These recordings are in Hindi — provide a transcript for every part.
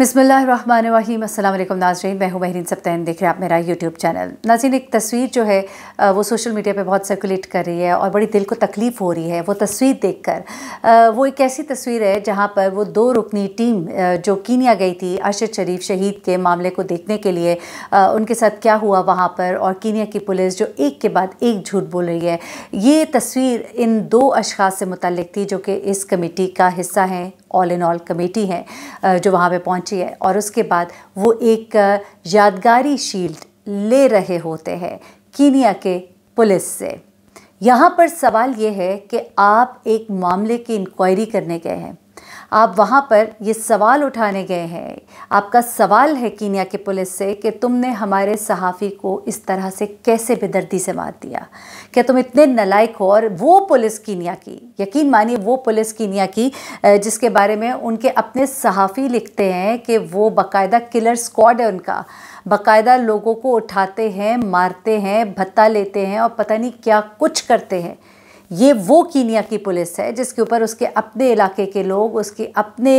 बिसमीम अल्लाम नाजरीन मैं हूँ महरीन सप्तैन देख रहे हैं आप मेरा यूट्यूब चैनल नाजीन एक तस्वीर जो है वो सोशल मीडिया पे बहुत सर्कुलेट कर रही है और बड़ी दिल को तकलीफ़ हो रही है वो तस्वीर देखकर वो एक ऐसी तस्वीर है जहाँ पर वो दो रुकनी टीम जो कीनिया गई थी अरशद शरीफ शहीद के मामले को देखने के लिए उनके साथ क्या हुआ वहाँ पर और कीनिया की पुलिस जो एक के बाद एक झूठ बोल रही है ये तस्वीर इन दो अशास से मुतल थी जो कि इस कमेटी का हिस्सा हैं ऑल इन ऑल कमेटी है जो वहाँ पे पहुँची है और उसके बाद वो एक यादगारी शील्ड ले रहे होते हैं कीनिया के पुलिस से यहाँ पर सवाल ये है कि आप एक मामले की इंक्वायरी करने गए हैं आप वहाँ पर ये सवाल उठाने गए हैं आपका सवाल है कीनिया की पुलिस से कि तुमने हमारे सहाफ़ी को इस तरह से कैसे बेदर्दी से मार दिया क्या तुम इतने नलायक हो और वो पुलिस कीनिया की यकीन मानिए वो पुलिस कीनिया की जिसके बारे में उनके अपने सहाफ़ी लिखते हैं कि वो बाकायदा किलर स्क्वाड है उनका बाकायदा लोगों को उठाते हैं मारते हैं भत्ता लेते हैं और पता नहीं क्या कुछ करते हैं ये वो कीनिया की पुलिस है जिसके ऊपर उसके अपने इलाके के लोग उसके अपने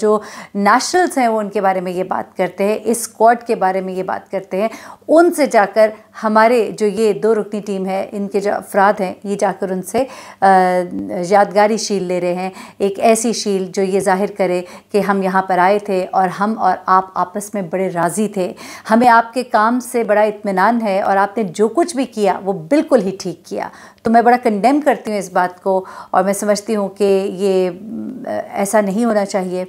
जो नेशनल्स हैं वो उनके बारे में ये बात करते हैं इस स्क्वाड के बारे में ये बात करते हैं उनसे जाकर हमारे जो ये दो रुकनी टीम है इनके जो अफराद हैं ये जाकर उनसे यादगारी शील ले रहे हैं एक ऐसी शील जो ये जाहिर करे कि हम यहाँ पर आए थे और हम और आप आपस में बड़े राज़ी थे हमें आपके काम से बड़ा इतमान है और आपने जो कुछ भी किया वो बिल्कुल ही ठीक किया तो मैं बड़ा कंडेम करती हूँ इस बात को और मैं समझती हूँ कि ये ऐसा नहीं होना चाहिए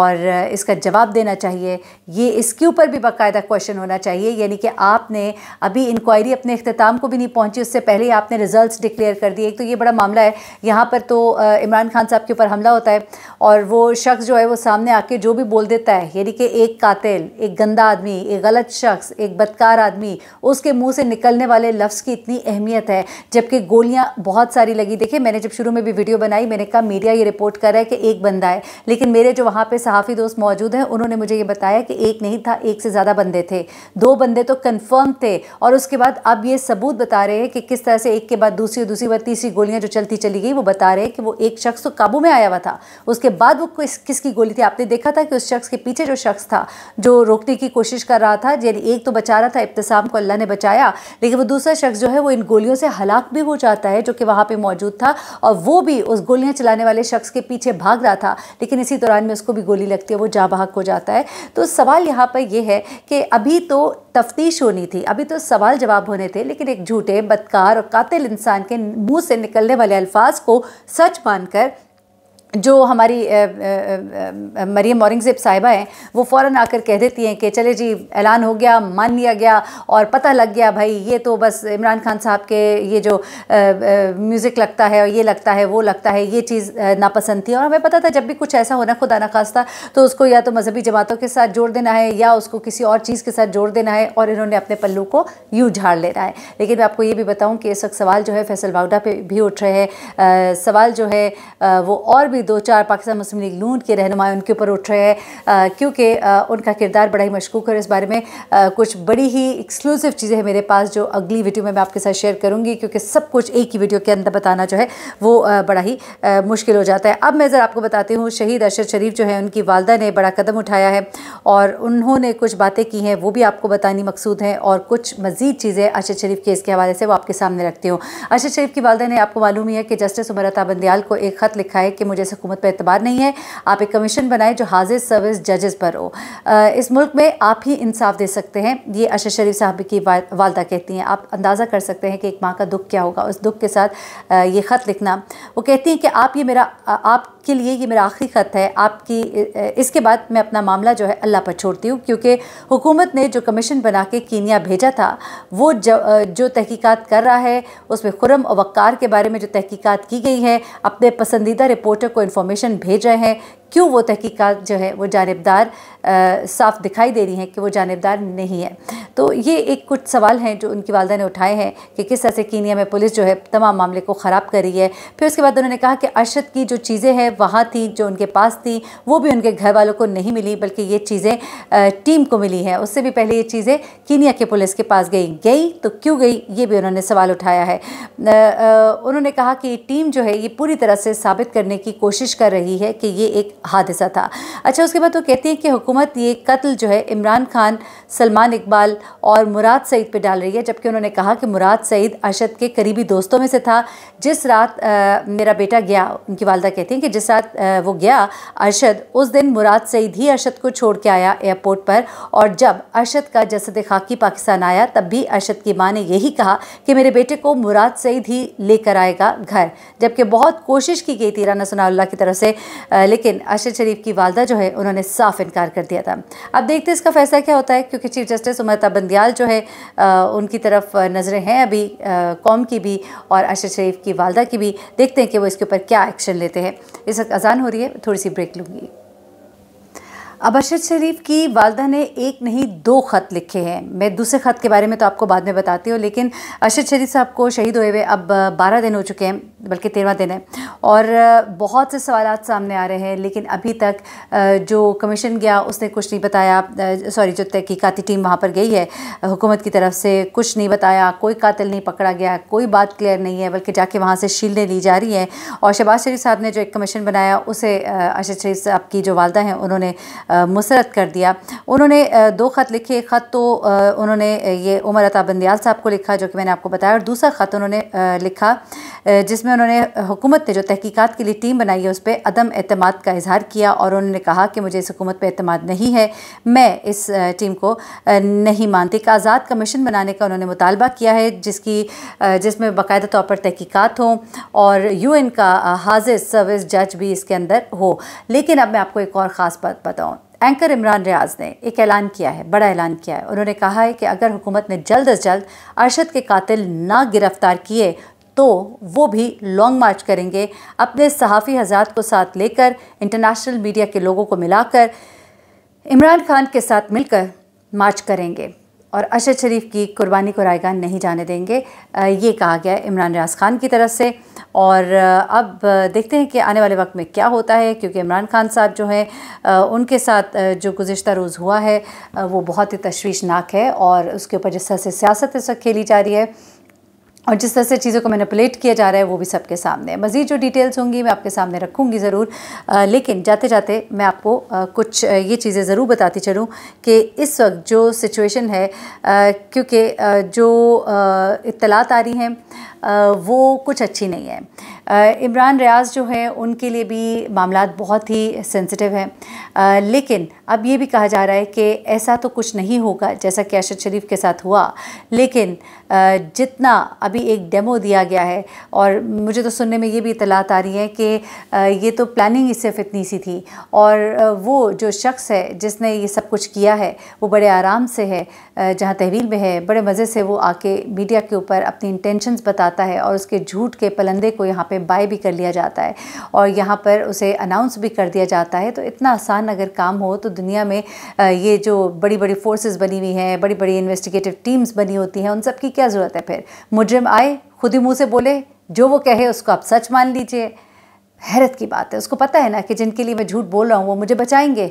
और इसका जवाब देना चाहिए ये इसके ऊपर भी बाकायदा क्वेश्चन होना चाहिए यानी कि आपने अभी इंक्वायरी अपने अख्ताम को भी नहीं पहुँची उससे पहले ही आपने रिज़ल्ट डिक्लेयर कर दिए एक तो ये बड़ा मामला है यहाँ पर तो इमरान खान साहब के ऊपर हमला होता है और वो शख्स जो है वो सामने आके जो भी बोल देता है यानी कि एक कातिल एक गंदा आदमी एक गलत शख्स एक बदकार आदमी उसके मुँह से निकलने वाले लफ्ज़ की इतनी अहमियत है जबकि गो गोलियां बहुत सारी लगी देखिए मैंने जब शुरू में भी वीडियो बनाई मैंने कहा मीडिया ये रिपोर्ट कर रहा है कि एक बंदा है लेकिन मेरे जो वहाँ पे सहाफ़ी दोस्त मौजूद हैं उन्होंने मुझे ये बताया कि एक नहीं था एक से ज़्यादा बंदे थे दो बंदे तो कन्फर्म थे और उसके बाद अब ये सबूत बता रहे हैं कि किस तरह से एक के बाद दूसरी दूसरी बार तीसरी गोलियाँ जो चलती चली गई वो बता रहे हैं कि वो एक शख्स तो काबू में आया हुआ था उसके बाद वो किस किसकी गोली थी आपने देखा था कि उस शख्स के पीछे जो शख्स था जो रोकने की कोशिश कर रहा था यानी एक तो बचा रहा था इब्तसाम को अल्लाह ने बचाया लेकिन वो दूसरा शख्स जो है वो इन गोलियों से हलाक भी हो जा जाता है जो कि वहाँ पर मौजूद था और वो भी उस गोलियाँ चलाने वाले शख्स के पीछे भाग रहा था लेकिन इसी दौरान में उसको भी गोली लगती है वो जा भाग हो जाता है तो सवाल यहाँ पर यह है कि अभी तो तफ्तीश होनी थी अभी तो सवाल जवाब होने थे लेकिन एक झूठे बदकार और कातिल इंसान के मुंह से निकलने वाले अल्फाज को सच मानकर जो हमारी मरियम औरंगज़ेब साहिबा हैं वो फ़ौर आकर कह देती हैं कि चले जी ऐलान हो गया मान लिया गया और पता लग गया भाई ये तो बस इमरान खान साहब के ये जो म्यूज़िक लगता है और ये लगता है वो लगता है ये चीज़ नापसंद थी और हमें पता था जब भी कुछ ऐसा होना खुदा ना खास्ता तो उसको या तो मजहबी जमातों के साथ जोड़ देना है या उसको किसी और चीज़ के साथ जोड़ देना है और इन्होंने अपने पल्लू को यूँ झाड़ लेना है लेकिन मैं आपको ये भी बताऊँ कि इस वक्त सवाल जो है फैसल वागडा पर भी उठ रहे हैं सवाल जो है वो और भी भी दो चार पाकिस्तान मुस्लिम लीग नून के रहनुमा उनके ऊपर उठ रहे हैं क्योंकि उनका किरदार बड़ा ही मशकूक है और इस बारे में कुछ बड़ी ही एक्सक्लूसिव चीज़ें हैं मेरे पास जो अगली वीडियो में मैं आपके साथ शेयर करूँगी क्योंकि सब कुछ एक ही वीडियो के अंदर बताना जो है वो बड़ा ही मुश्किल हो जाता है अब मैं ज़रा आपको बताती हूँ शहीद अरशद शरीफ जो है उनकी वालदा ने बड़ा कदम उठाया है और उन्होंने कुछ बातें की हैं वो भी आपको बतानी मकसूद हैं और कुछ मज़ीद चीज़ें अरशद शरीफ केस के हवाले से वो आपके सामने रखती हूँ अरशद शरीफ की वालदा ने आपको मालूम ही है कि जस्टिस उमरता बंदयाल को एक ख़त लिखा है कि मुझे इस हुकूमत पर एतबार नहीं है आप एक कमीशन बनाए जो हाजिर सर्विस जजेस पर हो इस मुल्क में आप ही इंसाफ दे सकते हैं ये अशर शरीफ साहब की वालदा कहती हैं आप अंदाज़ा कर सकते हैं कि एक माँ का दुख क्या होगा उस दुख के साथ ये ख़त लिखना वो कहती हैं कि आप ये मेरा आपके लिए ये मेरा आखिरी ख़त है आपकी इसके बाद मैं अपना मामला जो है अल्लाह पर छोड़ती हूँ क्योंकि हुकूमत ने जो कमीशन बना के कीनिया भेजा था वो जो जो तहकीकात कर रहा है उसमें खुरम और वक्कार के बारे में जो तहकीकात की गई है अपने पसंदीदा रिपोर्टर को इन्फॉर्मेशन भेज रहे हैं क्यों वो तहकीकात जो है वो जानबदार साफ दिखाई दे रही हैं कि वो जानबदार नहीं है तो ये एक कुछ सवाल हैं जो उनकी वालदा ने उठाए हैं कि किस तरह से कीनिया में पुलिस जो है तमाम मामले को ख़राब कर रही है फिर उसके बाद उन्होंने कहा कि अरशद की जो चीज़ें हैं वहाँ थी जो उनके पास थी वो भी उनके घर वालों को नहीं मिली बल्कि ये चीज़ें टीम को मिली हैं उससे भी पहले ये चीज़ें कीनिया के पुलिस के पास गई गई तो क्यों गई ये भी उन्होंने सवाल उठाया है उन्होंने कहा कि टीम जो है ये पूरी तरह से साबित करने की कोशिश कर रही है कि ये एक हादसा था अच्छा उसके बाद वो कहती हैं कि हुकूमत ये कत्ल जो है इमरान खान सलमान इकबाल और मुराद सईद पे डाल रही है जबकि उन्होंने कहा कि मुराद सईद अरशद के करीबी दोस्तों में से था जिस रात आ, मेरा बेटा गया उनकी वालदा कहती हैं कि जिस रात आ, वो गया अरशद उस दिन मुराद सईद ही अरशद को छोड़ के आया एयरपोर्ट पर और जब अरशद का जसद खाकी पाकिस्तान आया तब भी अरशद की माँ ने यही कहा कि मेरे बेटे को मुराद सईद ही लेकर आएगा घर जबकि बहुत कोशिश की गई थी राना सना की तरफ से लेकिन अरशद शरीफ की वालदा जो है उन्होंने साफ इनकार कर दिया था अब देखते हैं इसका फैसला क्या होता है क्योंकि चीफ जस्टिस उमरता बंदियाल जो है आ, उनकी तरफ नज़रें हैं अभी कौम की भी और अरशद शरीफ की वालदा की भी देखते हैं कि वो इसके ऊपर क्या एक्शन लेते हैं इस वक्त अजान हो रही है थोड़ी सी ब्रेक लूँगी अब अरशद शरीफ की वालदा ने एक नहीं दो ख़त लिखे हैं मैं दूसरे ख़त के बारे में तो आपको बाद में बताती हूँ लेकिन अरशद शरीफ साहब को शहीद हुए हुए अब बारह दिन हो चुके हैं बल्कि तेरह दिन है और बहुत से सवाल सामने आ रहे हैं लेकिन अभी तक जो कमीशन गया उसने कुछ नहीं बताया सॉरी जो तहकीकती टीम वहाँ पर गई है हुकूमत की तरफ से कुछ नहीं बताया कोई कातिल नहीं पकड़ा गया कोई बात क्लियर नहीं है बल्कि जाके वहाँ से शीलें ली जा रही हैं और शहबाज शरीफ साहब ने जो एक कमीशन बनाया उसे अरशद शरीफ साहब की जो वालदा हैं उन्होंने मुसरत कर दिया उन्होंने दो ख़त लिखे एक ख़त तो उन्होंने ये उमर बंदयाल साहब को लिखा जो कि मैंने आपको बताया और दूसरा ख़त उन्होंने लिखा जिसमें जिसमें उन्होंने हुकूमत ने जो तहकीकात के लिए टीम बनाई है उस पर अदम अहतम का इजहार किया और उन्होंने कहा कि मुझे इस हुकूमत पर अहतम नहीं है मैं इस टीम को नहीं मानती एक आज़ाद कमीशन बनाने का उन्होंने मुतालबा किया है जिसकी जिसमें बाकायदा तौर पर तहकीक़ात हों और यू एन का हाजिर सर्विस जज भी इसके अंदर हो लेकिन अब मैं आपको एक और ख़ास बात बताऊँ एंकर इमरान रियाज ने एक ऐलान किया है बड़ा ऐलान किया है उन्होंने कहा है कि अगर हुकूमत ने जल्द अज जल्द अरशद के कातिल ना गिरफ्तार किए तो वो भी लॉन्ग मार्च करेंगे अपने सहाफ़ी हजरात को साथ लेकर इंटरनेशनल मीडिया के लोगों को मिलाकर इमरान खान के साथ मिलकर मार्च करेंगे और अशद शरीफ की कुर्बानी को रायगान नहीं जाने देंगे ये कहा गया है इमरान रियाज खान की तरफ से और अब देखते हैं कि आने वाले वक्त में क्या होता है क्योंकि इमरान खान साहब जो हैं उनके साथ जो गुज्त रोज़ हुआ है वो बहुत ही तशवीशनाक है और उसके ऊपर जिस तरह से सियासत इस वक्त खेली जा रही है और जिस तरह से चीज़ों को मैनिपुलेट किया जा रहा है वो भी सबके सामने है मज़ीद जो डिटेल्स होंगी मैं आपके सामने रखूँगी ज़रूर लेकिन जाते जाते मैं आपको कुछ ये चीज़ें ज़रूर बताती चलूँ कि इस वक्त जो सिचुएशन है क्योंकि जो इतलात आ रही हैं वो कुछ अच्छी नहीं है इमरान रियाज जो है उनके लिए भी मामला बहुत ही सेंसिटिव हैं लेकिन अब ये भी कहा जा रहा है कि ऐसा तो कुछ नहीं होगा जैसा कि अरशद शरीफ के साथ हुआ लेकिन जितना अभी एक डेमो दिया गया है और मुझे तो सुनने में ये भी इतलात आ रही है कि ये तो प्लानिंग ही सिर्फ इतनी सी थी और वो जो शख्स है जिसने ये सब कुछ किया है वो बड़े आराम से है जहाँ तहवील में है बड़े मज़े से वो आके मीडिया के ऊपर अपनी इंटेंशंस बताता है और उसके झूठ के पलंदे को यहाँ पे बाय भी कर लिया जाता है और यहाँ पर उसे अनाउंस भी कर दिया जाता है तो इतना आसान अगर काम हो तो दुनिया में ये जो बड़ी बड़ी फोर्सेस बनी हुई हैं बड़ी बड़ी इन्वेस्टिगेटिव टीम्स बनी होती हैं उन सब की क्या ज़रूरत है फिर मुजरिम आए खुद ही मुँह से बोले जो वो कहे उसको आप सच मान लीजिए हैरत की बात है उसको पता है ना कि जिनके लिए मैं झूठ बोल रहा हूँ वो मुझे बचाएंगे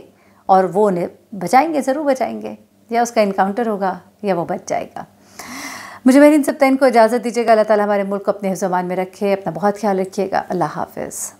और वो उन्हें बचाएंगे ज़रूर बचाएंगे या उसका इनकाउंटर होगा या वो बच जाएगा मुझे मेरी इन सप्ताह इनको इजाज़त दीजिएगा अल्लाह ताला हमारे मुल्क को अपने हिजमान में रखे अपना बहुत ख्याल रखिएगा अल्लाह हाफिज़